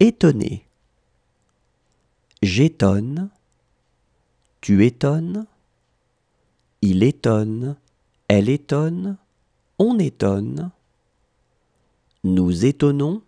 Étonné. J'étonne. Tu étonnes. Il étonne. Elle étonne. On étonne. Nous étonnons.